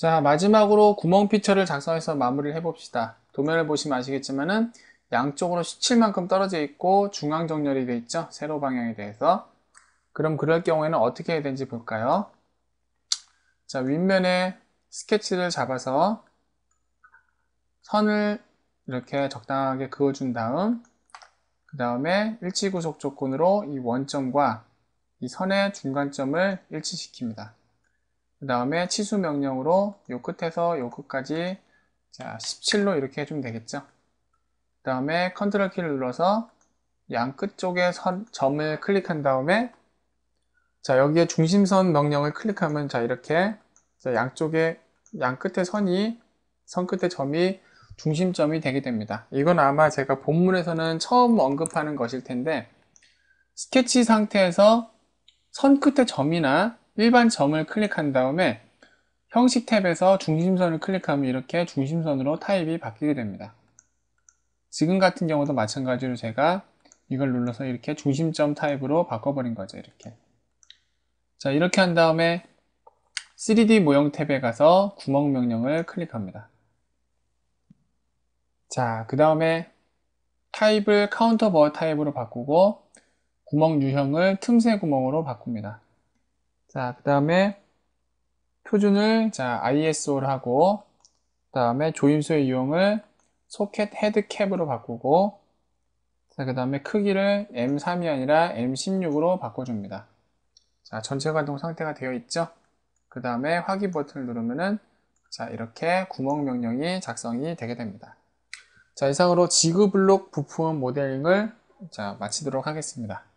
자 마지막으로 구멍 피처를 작성해서 마무리를 해봅시다 도면을 보시면 아시겠지만은 양쪽으로 17만큼 떨어져 있고 중앙 정렬이 되어 있죠 세로 방향에 대해서 그럼 그럴 경우에는 어떻게 해야 되는지 볼까요 자 윗면에 스케치를 잡아서 선을 이렇게 적당하게 그어준 다음 그 다음에 일치구속 조건으로 이 원점과 이 선의 중간점을 일치시킵니다 그 다음에 치수 명령으로 요 끝에서 요 끝까지 자 17로 이렇게 해주면 되겠죠 그 다음에 컨트롤 키를 눌러서 양 끝 쪽에 선, 점을 클릭한 다음에 자 여기에 중심선 명령을 클릭하면 자 이렇게 자, 양쪽에 양 끝에 선이 선 끝에 점이 중심점이 되게 됩니다 이건 아마 제가 본문에서는 처음 언급하는 것일 텐데 스케치 상태에서 선 끝에 점이나 일반 점을 클릭한 다음에 형식 탭에서 중심선을 클릭하면 이렇게 중심선으로 타입이 바뀌게 됩니다. 지금 같은 경우도 마찬가지로 제가 이걸 눌러서 이렇게 중심점 타입으로 바꿔버린 거죠. 이렇게. 자, 이렇게 한 다음에 3D 모형 탭에 가서 구멍 명령을 클릭합니다. 자, 그 다음에 타입을 카운터 버 타입으로 바꾸고 구멍 유형을 틈새 구멍으로 바꿉니다. 자, 그 다음에 표준을 자 ISO를 하고 그 다음에 조임수의 이용을 소켓 헤드캡으로 바꾸고 그 다음에 크기를 M3이 아니라 M16으로 바꿔줍니다. 자, 전체 가동 상태가 되어 있죠? 그 다음에 확인 버튼을 누르면은 자, 이렇게 구멍 명령이 작성이 되게 됩니다. 자, 이상으로 지그블록 부품 모델링을 자, 마치도록 하겠습니다.